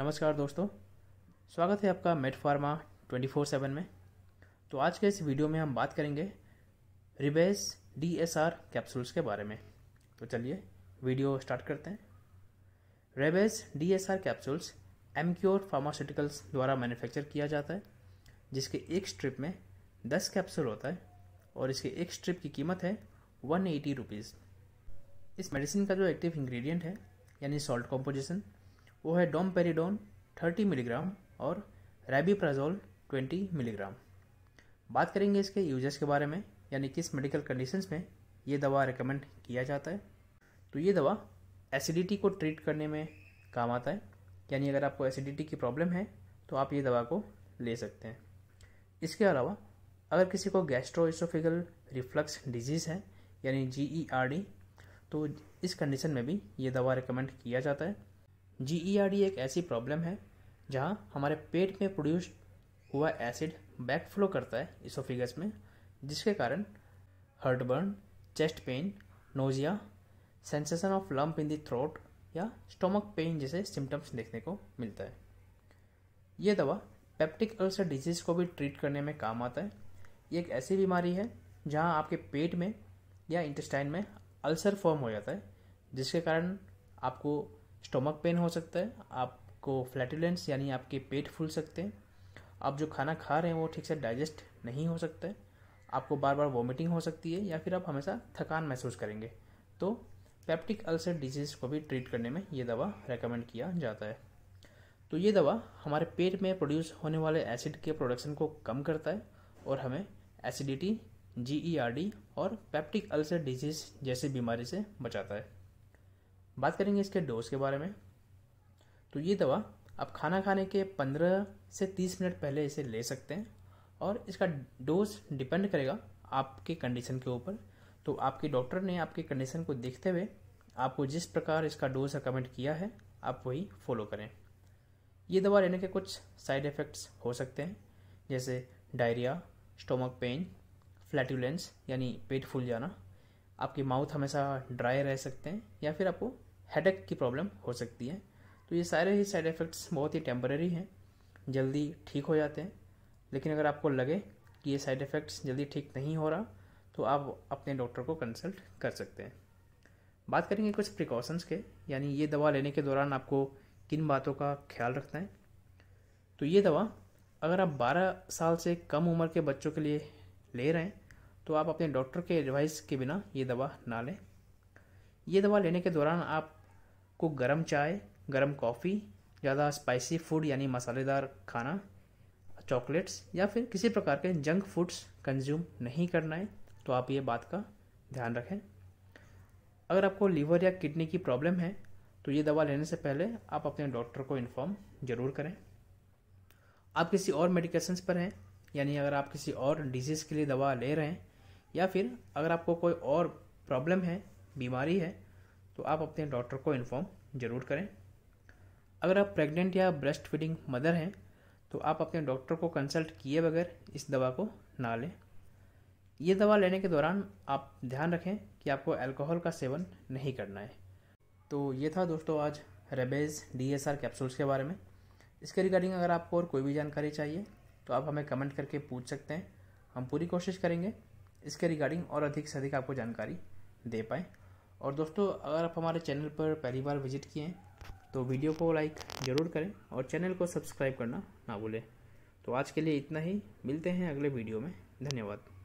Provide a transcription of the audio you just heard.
नमस्कार दोस्तों स्वागत है आपका मेट फार्मा फोर सेवन में तो आज के इस वीडियो में हम बात करेंगे Rebes D S R capsules के बारे में तो चलिए वीडियो स्टार्ट करते हैं Rebes D S R capsules M Cure Pharmaceuticals द्वारा मैन्युफैक्चर किया जाता है जिसके एक स्ट्रिप में दस कैप्सूल होता है और इसके एक स्ट्रिप की कीमत है वन एटी रुपीज़ इस मेडिसिन का जो एक्टिव इंग्रेडिएंट है यानी सॉल्ट कॉम्पोजिशन वो है डोमपेरिडोन 30 मिलीग्राम और रेबीप्राजोल 20 मिलीग्राम बात करेंगे इसके यूजेस के बारे में यानी किस मेडिकल कंडीशंस में ये दवा रिकमेंड किया जाता है तो ये दवा एसिडिटी को ट्रीट करने में काम आता है यानी अगर आपको एसिडिटी की प्रॉब्लम है तो आप ये दवा को ले सकते हैं इसके अलावा अगर किसी को गैस्ट्रोइसोफिकल रिफ्लक्स डिजीज़ है यानी जी ई आर डी तो इस कंडीशन में भी ये दवा रिकमेंड किया जाता है जी ई आर डी एक ऐसी प्रॉब्लम है जहाँ हमारे पेट में प्रोड्यूस हुआ एसिड बैकफ्लो करता है इसोफिगस में जिसके कारण heartburn chest pain nausea sensation of lump in the throat या स्टोमक पेन जैसे सिम्टम्स देखने को मिलता है ये दवा पेप्टिक अल्सर डिजीज़ को भी ट्रीट करने में काम आता है ये एक ऐसी बीमारी है जहाँ आपके पेट में या इंटेस्टाइन में अल्सर फॉर्म हो जाता है जिसके कारण आपको स्टोमक पेन हो सकता है आपको फ्लैटुलेंस यानी आपके पेट फूल सकते हैं आप जो खाना खा रहे हैं वो ठीक से डाइजेस्ट नहीं हो सकता है आपको बार बार वॉमिटिंग हो सकती है या फिर आप हमेशा थकान महसूस करेंगे तो पैप्टिक अल्सर डिजीज़ को भी ट्रीट करने में ये दवा रेकमेंड किया जाता है तो ये दवा हमारे पेट में प्रोड्यूस होने वाले एसिड के प्रोडक्शन को कम करता है और हमें acidity G E R D और पेप्टिक अल्सर डिजीज़ जैसी बीमारी से बचाता है बात करेंगे इसके डोज के बारे में तो ये दवा आप खाना खाने के 15 से 30 मिनट पहले इसे ले सकते हैं और इसका डोज डिपेंड करेगा आपके कंडीशन के ऊपर तो आपके डॉक्टर ने आपके कंडीशन को देखते हुए आपको जिस प्रकार इसका डोज रिकमेंड किया है आप वही फॉलो करें ये दवा लेने के कुछ साइड इफ़ेक्ट्स हो सकते हैं जैसे डायरिया स्टोमक पेन फ्लैटुलेंस यानी पेट फूल जाना आपके माउथ हमेशा ड्राई रह सकते हैं या फिर आपको हेडक की प्रॉब्लम हो सकती है तो ये सारे ही साइड इफ़ेक्ट्स बहुत ही टेम्पररी हैं जल्दी ठीक हो जाते हैं लेकिन अगर आपको लगे कि ये साइड इफ़ेक्ट्स जल्दी ठीक नहीं हो रहा तो आप अपने डॉक्टर को कंसल्ट कर सकते हैं बात करेंगे कुछ प्रिकॉशंस के यानी ये दवा लेने के दौरान आपको किन बातों का ख्याल रखना है तो ये दवा अगर आप 12 साल से कम उम्र के बच्चों के लिए ले रहे हैं तो आप अपने डॉक्टर के एडवाइस के बिना ये दवा ना लें ये दवा लेने के दौरान आप को गर्म चाय गर्म कॉफ़ी ज़्यादा स्पाइसी फूड यानी मसालेदार खाना चॉकलेट्स या फिर किसी प्रकार के जंक फूड्स कंज्यूम नहीं करना है तो आप ये बात का ध्यान रखें अगर आपको लीवर या किडनी की प्रॉब्लम है तो ये दवा लेने से पहले आप अपने डॉक्टर को इन्फॉर्म ज़रूर करें आप किसी और मेडिकेशंस पर हैं यानी अगर आप किसी और डिजीज़ के लिए दवा ले रहे हैं या फिर अगर आपको कोई और प्रॉब्लम है बीमारी है तो आप अपने डॉक्टर को इन्फॉर्म ज़रूर करें अगर आप प्रेग्नेंट या ब्रेस्ट फीडिंग मदर हैं तो आप अपने डॉक्टर को कंसल्ट किए बगैर इस दवा को ना लें ये दवा लेने के दौरान आप ध्यान रखें कि आपको अल्कोहल का सेवन नहीं करना है तो ये था दोस्तों आज Rebes D S R capsules के बारे में इसके रिगार्डिंग अगर आपको और कोई भी जानकारी चाहिए तो आप हमें कमेंट करके पूछ सकते हैं हम पूरी कोशिश करेंगे इसके रिगार्डिंग और अधिक से अधिक आपको जानकारी दे पाएँ और दोस्तों अगर आप हमारे चैनल पर पहली बार विजिट किए हैं तो वीडियो को लाइक ज़रूर करें और चैनल को सब्सक्राइब करना ना भूलें तो आज के लिए इतना ही मिलते हैं अगले वीडियो में धन्यवाद